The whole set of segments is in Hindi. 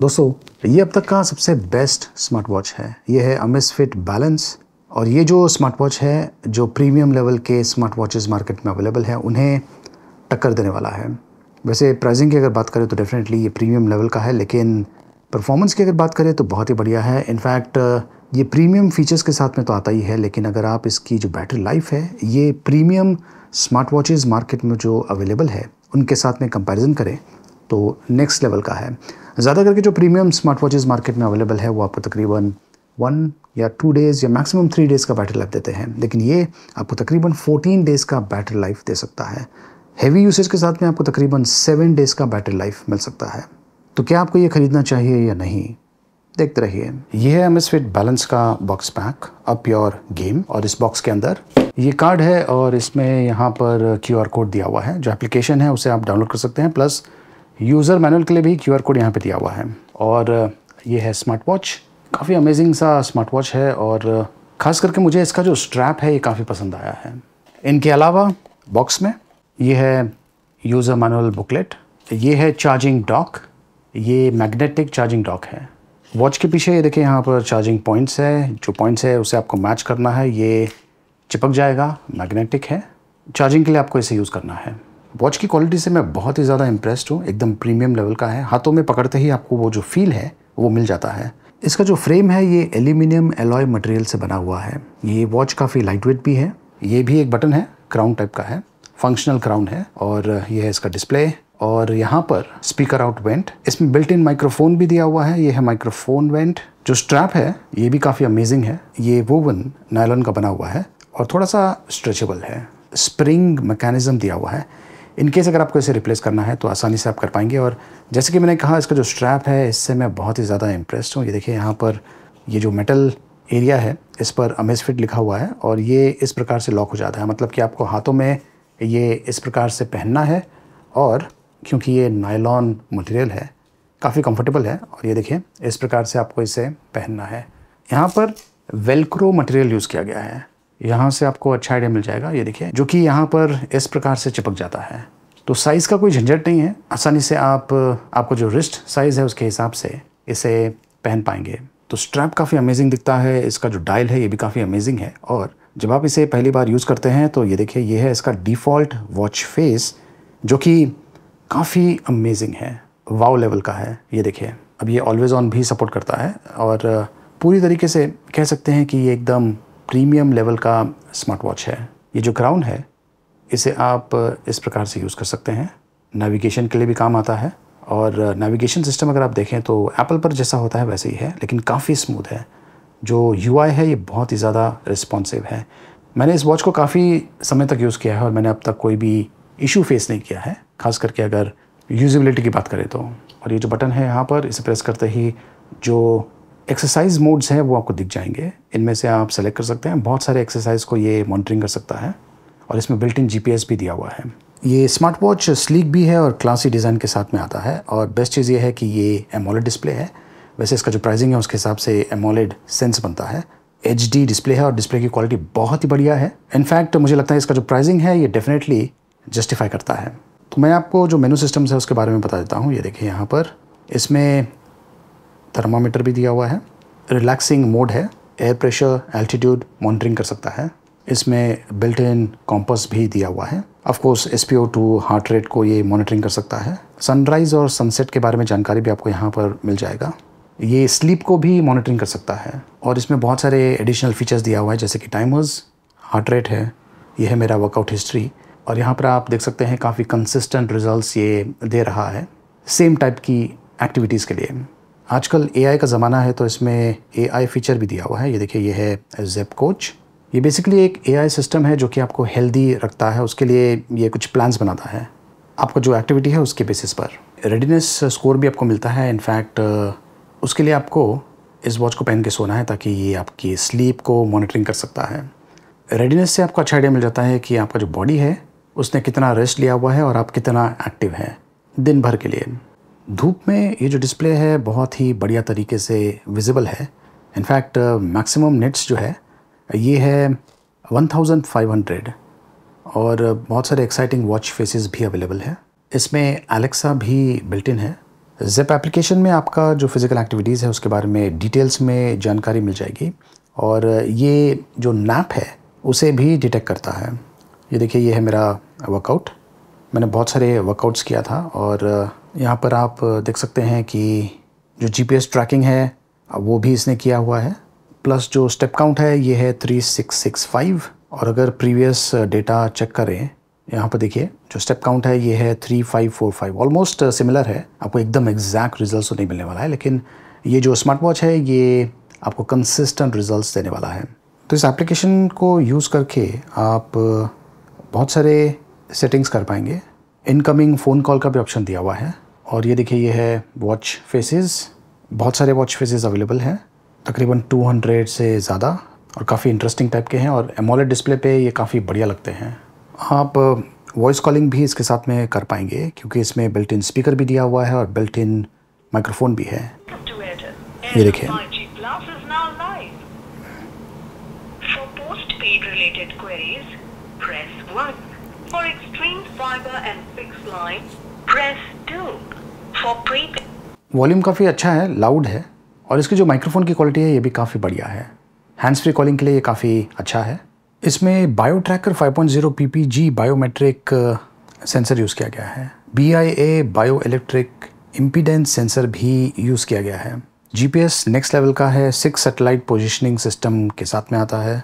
दोस्तों ये अब तक का सबसे बेस्ट स्मार्ट वॉच है ये है अमिस फिट बैलेंस और ये जो स्मार्ट वॉच है जो प्रीमियम लेवल के स्मार्ट वॉचेस मार्केट में अवेलेबल है उन्हें टक्कर देने वाला है वैसे प्राइसिंग की अगर बात करें तो डेफिनेटली ये प्रीमियम लेवल का है लेकिन परफॉर्मेंस की अगर बात करें तो बहुत ही बढ़िया है इनफैक्ट ये प्रीमियम फीचर्स के साथ में तो आता ही है लेकिन अगर आप इसकी जो बैटरी लाइफ है ये प्रीमियम स्मार्ट वॉचेज़ मार्केट में जो अवेलेबल है उनके साथ में कंपैरिजन करें तो नेक्स्ट लेवल का है ज़्यादा करके जो प्रीमियम स्मार्ट वॉचेज़ मार्केट में अवेलेबल है वो आपको तकरीबन वन या टू डेज़ या मैक्सिमम थ्री डेज़ का बैटरी लाइफ देते हैं लेकिन ये आपको तकरीबन फोर्टीन डेज़ का बैटरी लाइफ दे सकता है हैवी यूसेज के साथ में आपको तकरीबन सेवन डेज़ का बैटरी लाइफ मिल सकता है तो क्या आपको ये ख़रीदना चाहिए या नहीं देखते रहिए यह है एमएस फिट बैलेंस का box pack up your game और इस बॉक्स के अंदर ये कार्ड है और इसमें यहाँ पर क्यू आर कोड दिया हुआ है जो एप्लीकेशन है उसे आप डाउनलोड कर सकते हैं प्लस यूज़र मैनुअल के लिए भी क्यू कोड यहाँ पर दिया हुआ है और ये है स्मार्ट वॉच काफ़ी अमेजिंग सा स्मार्ट वॉच है और ख़ास करके मुझे इसका जो स्ट्रैप है ये काफ़ी पसंद आया है इनके अलावा बॉक्स में ये है यूज़र मैनुअल बुकलेट ये है चार्जिंग डॉक ये मैग्नेटिक चार्जिंग डॉक है वॉच के पीछे ये देखिए यहाँ पर चार्जिंग पॉइंट्स है जो पॉइंट्स है उसे आपको मैच करना है ये चिपक जाएगा मैग्नेटिक है चार्जिंग के लिए आपको इसे यूज़ करना है वॉच की क्वालिटी से मैं बहुत ही ज़्यादा इम्प्रेस्ड हूँ एकदम प्रीमियम लेवल का है हाथों में पकड़ते ही आपको वो जो फील है वो मिल जाता है इसका जो फ्रेम है ये एल्यूमिनियम एलॉय मटेरियल से बना हुआ है ये वॉच काफ़ी लाइट वेट भी है ये भी एक बटन है क्राउन टाइप का है फंक्शनल क्राउन है और ये है इसका डिस्प्ले और यहाँ पर स्पीकर आउट वेंट इसमें बिल्ट इन माइक्रोफोन भी दिया हुआ है ये है माइक्रोफोन वेंट जो स्ट्रैप है ये भी काफ़ी अमेजिंग है ये वोवन नायलॉन का बना हुआ है और थोड़ा सा स्ट्रेचेबल है स्प्रिंग मैकेनिज्म दिया हुआ है इनकेस अगर आपको इसे रिप्लेस करना है तो आसानी से आप कर पाएंगे और जैसे कि मैंने कहा इसका जो स्ट्रैप है इससे मैं बहुत ही ज़्यादा इम्प्रेस हूँ ये देखिए यहाँ पर ये जो मेटल एरिया है इस पर अमेज फिट लिखा हुआ है और ये इस प्रकार से लॉक हो जाता है मतलब कि आपको हाथों में ये इस प्रकार से पहनना है और क्योंकि ये नायलॉन मटेरियल है काफ़ी कंफर्टेबल है और ये देखिए इस प्रकार से आपको इसे पहनना है यहाँ पर वेलक्रो मटेरियल यूज़ किया गया है यहाँ से आपको अच्छा आइडिया मिल जाएगा ये देखिए जो कि यहाँ पर इस प्रकार से चिपक जाता है तो साइज़ का कोई झंझट नहीं है आसानी से आप आपको जो रिस्ट साइज़ है उसके हिसाब से इसे पहन पाएंगे तो स्ट्रैप काफ़ी अमेजिंग दिखता है इसका जो डायल है ये भी काफ़ी अमेजिंग है और जब आप इसे पहली बार यूज़ करते हैं तो ये देखिए ये है इसका डिफ़ॉल्ट वॉच फेस जो कि काफ़ी अमेजिंग है वाव लेवल का है ये देखिए अब ये ऑलवेज़ ऑन भी सपोर्ट करता है और पूरी तरीके से कह सकते हैं कि ये एकदम प्रीमियम लेवल का स्मार्ट वॉच है ये जो क्राउन है इसे आप इस प्रकार से यूज़ कर सकते हैं नेविगेशन के लिए भी काम आता है और नेविगेशन सिस्टम अगर आप देखें तो एप्पल पर जैसा होता है वैसे ही है लेकिन काफ़ी स्मूथ है जो यू है ये बहुत ही ज़्यादा रिस्पॉन्सिव है मैंने इस वॉच को काफ़ी समय तक यूज़ किया है और मैंने अब तक कोई भी इशू फेस नहीं किया है खास करके अगर यूजिबिलिटी की बात करें तो और ये जो बटन है यहाँ पर इसे प्रेस करते ही जो एक्सरसाइज मोड्स हैं वो आपको दिख जाएंगे इनमें से आप सेलेक्ट कर सकते हैं बहुत सारे एक्सरसाइज को ये मॉनिटरिंग कर सकता है और इसमें बिल्ट इन जी भी दिया हुआ है ये स्मार्ट वॉच स्लीक भी है और क्लासी डिज़ाइन के साथ में आता है और बेस्ट चीज़ ये है कि ये एमोलेड डिस्प्ले है वैसे इसका जो प्राइसिंग है उसके हिसाब से एमोलेड सेंस बनता है एच डिस्प्ले है और डिस्प्ले की क्वालिटी बहुत ही बढ़िया है इनफैक्ट मुझे लगता है इसका जो प्राइसिंग है ये डेफिनेटली जस्टिफाई करता है तो मैं आपको जो मेनू सिस्टम्स है उसके बारे में बता देता हूँ ये देखिए यहाँ पर इसमें थर्मामीटर भी दिया हुआ है रिलैक्सिंग मोड है एयर प्रेशर एल्टीट्यूड मॉनिटरिंग कर सकता है इसमें बिल्ट इन कॉम्पस भी दिया हुआ है of course S P O two heart rate को ये मॉनिटरिंग कर सकता है सनराइज़ और सनसेट के बारे में जानकारी भी आपको यहाँ पर मिल जाएगा ये स्लीप को भी मॉनिटरिंग कर सकता है और इसमें बहुत सारे एडिशनल फीचर्स दिया हुआ है जैसे कि टाइमर्स हार्ट रेट है यह है मेरा वर्कआउट हिस्ट्री और यहाँ पर आप देख सकते हैं काफ़ी कंसिस्टेंट रिजल्ट्स ये दे रहा है सेम टाइप की एक्टिविटीज़ के लिए आजकल एआई का ज़माना है तो इसमें एआई फीचर भी दिया हुआ है ये देखिए ये है जेप कोच ये बेसिकली एक एआई सिस्टम है जो कि आपको हेल्दी रखता है उसके लिए ये कुछ प्लान्स बनाता है आपका जो एक्टिविटी है उसके बेसिस पर रेडीनेस स्कोर भी आपको मिलता है इनफैक्ट उसके लिए आपको इस वॉच को पहन के सोना है ताकि ये आपकी स्लीप को मॉनिटरिंग कर सकता है रेडीनेस से आपको अच्छा आइडिया मिल जाता है कि आपका जो बॉडी है उसने कितना रेस्ट लिया हुआ है और आप कितना एक्टिव हैं दिन भर के लिए धूप में ये जो डिस्प्ले है बहुत ही बढ़िया तरीके से विजिबल है इनफैक्ट मैक्सिमम नेट्स जो है ये है 1500 और बहुत सारे एक्साइटिंग वॉच फेसेस भी अवेलेबल है इसमें एलेक्सा भी बिल्ट इन है जेप एप्लीकेशन में आपका जो फिज़िकल एक्टिविटीज़ है उसके बारे में डिटेल्स में जानकारी मिल जाएगी और ये जो नैप है उसे भी डिटेक्ट करता है ये देखिए ये है मेरा वर्कआउट मैंने बहुत सारे वर्कआउट्स किया था और यहाँ पर आप देख सकते हैं कि जो जीपीएस ट्रैकिंग है वो भी इसने किया हुआ है प्लस जो स्टेप काउंट है ये है थ्री सिक्स सिक्स फाइव और अगर प्रीवियस डेटा चेक करें यहाँ पर देखिए जो स्टेप काउंट है ये है three five four five almost similar है आपको एकदम एग्जैक्ट रिजल्ट तो नहीं मिलने वाला है लेकिन ये जो स्मार्ट वॉच है ये आपको कंसिस्टेंट रिजल्ट देने वाला है तो इस एप्लीकेशन को यूज़ करके आप बहुत सारे सेटिंग्स कर पाएंगे इनकमिंग फ़ोन कॉल का भी ऑप्शन दिया हुआ है और ये देखिए ये है वॉच फेसेस बहुत सारे वॉच फेसेस अवेलेबल हैं तकरीबन 200 से ज़्यादा और काफ़ी इंटरेस्टिंग टाइप के हैं और एमोलेड डिस्प्ले पे ये काफ़ी बढ़िया लगते हैं आप वॉइस uh, कॉलिंग भी इसके साथ में कर पाएंगे क्योंकि इसमें बिल्ट इन स्पीकर भी दिया हुआ है और बिल्ट इन माइक्रोफोन भी है ये देखिए related queries, press 1. For extreme fiber and fixed line, press 2. For pre volume काफ़ी अच्छा है लाउड है और इसकी जो माइक्रोफोन की क्वालिटी है ये भी काफ़ी बढ़िया है हैंड्स फ्री कॉलिंग के लिए ये काफ़ी अच्छा है इसमें bio tracker 5.0 PPG biometric sensor use किया गया है B I A bio electric impedance sensor भी यूज़ किया गया है जीपीएस नेक्स्ट लेवल का है सिक्स सेटेलाइट पोजिशनिंग सिस्टम के साथ में आता है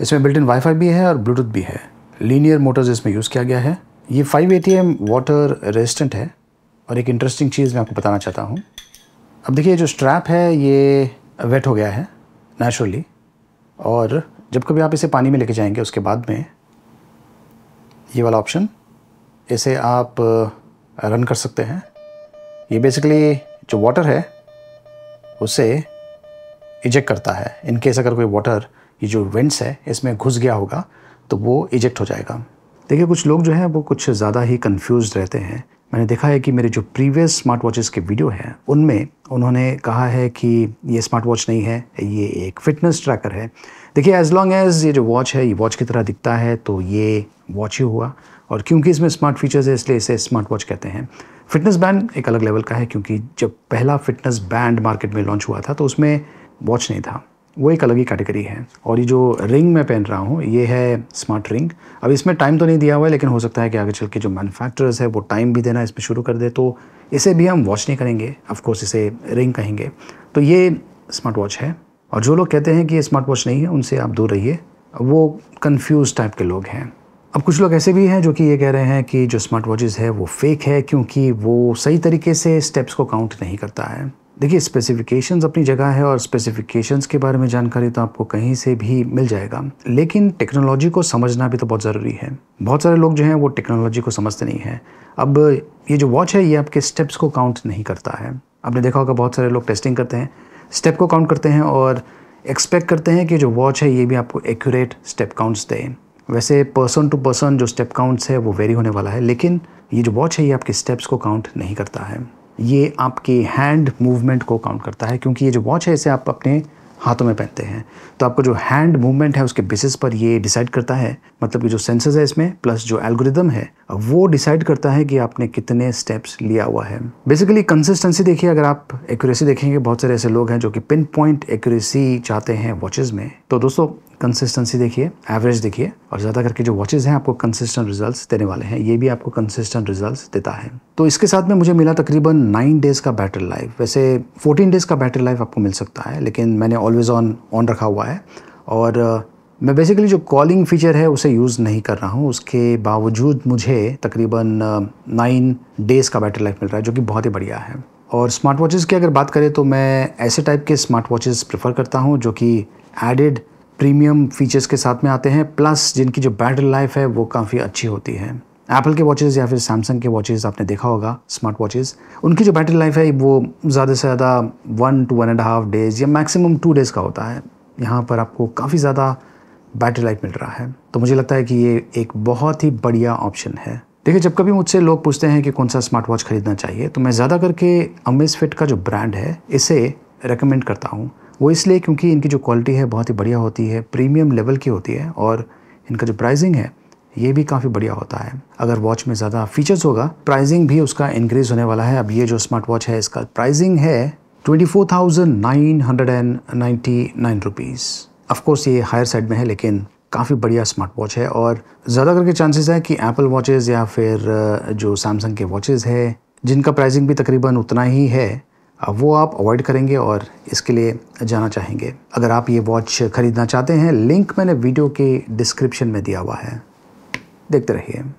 इसमें बिल्ट इन वाईफाई भी है और ब्लूटूथ भी है लीनियर मोटर्स इसमें यूज़ किया गया है ये फाइव ए वाटर रेजिस्टेंट है और एक इंटरेस्टिंग चीज़ मैं आपको बताना चाहता हूँ अब देखिए जो स्ट्रैप है ये वेट हो गया है नेचुरली और जब कभी आप इसे पानी में लेके जाएंगे उसके बाद में ये वाला ऑप्शन इसे आप रन uh, कर सकते हैं ये बेसिकली जो वाटर है उसे इजेक्ट करता है इनकेस अगर कोई वाटर ये जो वेंट्स है इसमें घुस गया होगा तो वो इजेक्ट हो जाएगा देखिए कुछ लोग जो हैं वो कुछ ज़्यादा ही कन्फ्यूज़ रहते हैं मैंने देखा है कि मेरे जो प्रीवियस स्मार्ट वॉचेस के वीडियो हैं उनमें उन्होंने कहा है कि ये स्मार्ट वॉच नहीं है ये एक फ़िटनेस ट्रैकर है देखिए एज लॉन्ग एज ये जो वॉच है ये वॉच की तरह दिखता है तो ये वॉच ही हुआ और क्योंकि इसमें स्मार्ट फीचर्स है इसलिए इसे स्मार्ट वॉच कहते हैं फिटनेस बैंड एक अलग लेवल का है क्योंकि जब पहला फिटनेस बैंड मार्केट में लॉन्च हुआ था तो उसमें वॉच नहीं था वो एक अलग ही कैटेगरी है और ये जो रिंग मैं पहन रहा हूँ ये है स्मार्ट रिंग अब इसमें टाइम तो नहीं दिया हुआ है लेकिन हो सकता है कि आगे चल के जो मैनुफैक्चरर्स है वो टाइम भी देना इसमें शुरू कर दे तो इसे भी हम वॉच नहीं करेंगे ऑफकोर्स इसे रिंग कहेंगे तो ये स्मार्ट वॉच है और जो लोग कहते हैं कि ये स्मार्ट वॉच नहीं है उनसे आप दूर रहिए वो कन्फ्यूज़ टाइप के लोग हैं अब कुछ लोग ऐसे भी हैं जो कि ये कह रहे हैं कि जो स्मार्ट वॉचेज़ है वो फेक है क्योंकि वो सही तरीके से स्टेप्स को काउंट नहीं करता है देखिए स्पेसिफिकेशंस अपनी जगह है और स्पेसिफिकेशंस के बारे में जानकारी तो आपको कहीं से भी मिल जाएगा लेकिन टेक्नोलॉजी को समझना भी तो बहुत ज़रूरी है बहुत सारे लोग जो हैं वो टेक्नोलॉजी को समझते नहीं हैं अब ये जो वॉच है ये आपके स्टेप्स को काउंट नहीं करता है आपने देखा होगा बहुत सारे लोग टेस्टिंग करते हैं स्टेप को काउंट करते हैं और एक्सपेक्ट करते हैं कि जो वॉच है ये भी आपको एक्यूरेट स्टेप काउंट्स दे वैसे पर्सन टू पर्सन जो स्टेप काउंट्स है वो वेरी होने वाला है लेकिन ये जो वॉच है ये आपके स्टेप्स को काउंट नहीं करता है ये आपके हैंड मूवमेंट को काउंट करता है क्योंकि ये जो वॉच है इसे आप अपने हाथों में पहनते हैं तो आपका जो हैंड मूवमेंट है उसके बेसिस पर ये डिसाइड करता है मतलब कि जो सेंसर्स है इसमें प्लस जो एल्गोरिदम है वो डिसाइड करता है कि आपने कितने स्टेप्स लिया हुआ है बेसिकली कंसिस्टेंसी देखिए अगर आप एक्यूरेसी देखेंगे बहुत सारे ऐसे लोग हैं जो कि पिन पॉइंट एक्यूरेसी चाहते हैं वॉचेज में तो दोस्तों कंसिस्टेंसी देखिए एवरेज देखिए और ज़्यादा करके जो वॉचेज़ हैं आपको कंसिस्टेंट रिजल्ट्स देने वाले हैं ये भी आपको कंसिस्टेंट रिजल्ट्स देता है तो इसके साथ में मुझे मिला तकरीबन नाइन डेज़ का बैटरी लाइफ वैसे फोर्टीन डेज़ का बैटरी लाइफ आपको मिल सकता है लेकिन मैंने ऑलवेज़ ऑन ऑन रखा हुआ है और uh, मैं बेसिकली जो कॉलिंग फीचर है उसे यूज़ नहीं कर रहा हूँ उसके बावजूद मुझे तकरीबन नाइन uh, डेज़ का बैटरी लाइफ मिल रहा है जो कि बहुत ही बढ़िया है और स्मार्ट वॉचेज़ की अगर बात करें तो मैं ऐसे टाइप के स्मार्ट वॉचेज़ प्रेफर करता हूँ जो कि एडेड प्रीमियम फीचर्स के साथ में आते हैं प्लस जिनकी जो बैटरी लाइफ है वो काफ़ी अच्छी होती है एप्पल के वॉचेज़ या फिर सैमसंग के वॉचेज़ आपने देखा होगा स्मार्ट वॉचेज़ उनकी जो बैटरी लाइफ है वो ज़्यादा से ज़्यादा one two one and half days या मैक्सिमम टू डेज़ का होता है यहाँ पर आपको काफ़ी ज़्यादा बैटरी लाइफ मिल रहा है तो मुझे लगता है कि ये एक बहुत ही बढ़िया ऑप्शन है देखिए जब कभी मुझसे लोग पूछते हैं कि कौन सा स्मार्ट वॉच खरीदना चाहिए तो मैं ज़्यादा करके अमेज का जो ब्रांड है इसे रेकमेंड करता हूँ वो इसलिए क्योंकि इनकी जो क्वालिटी है बहुत ही बढ़िया होती है प्रीमियम लेवल की होती है और इनका जो प्राइसिंग है ये भी काफ़ी बढ़िया होता है अगर वॉच में ज़्यादा फीचर्स होगा प्राइसिंग भी उसका इंक्रीज होने वाला है अब ये जो स्मार्ट वॉच है इसका प्राइसिंग है twenty four thousand nine hundred and ninety nine rupees ये हायर साइड में है लेकिन काफ़ी बढ़िया स्मार्ट वॉच है और ज़्यादा करके चांसेस है कि एप्पल वॉचेज़ या फिर जो सैमसंग के वॉचेज़ है जिनका प्राइसिंग भी तकरीबन उतना ही है वो आप अवॉइड करेंगे और इसके लिए जाना चाहेंगे अगर आप ये वॉच ख़रीदना चाहते हैं लिंक मैंने वीडियो के डिस्क्रिप्शन में दिया हुआ है देखते रहिए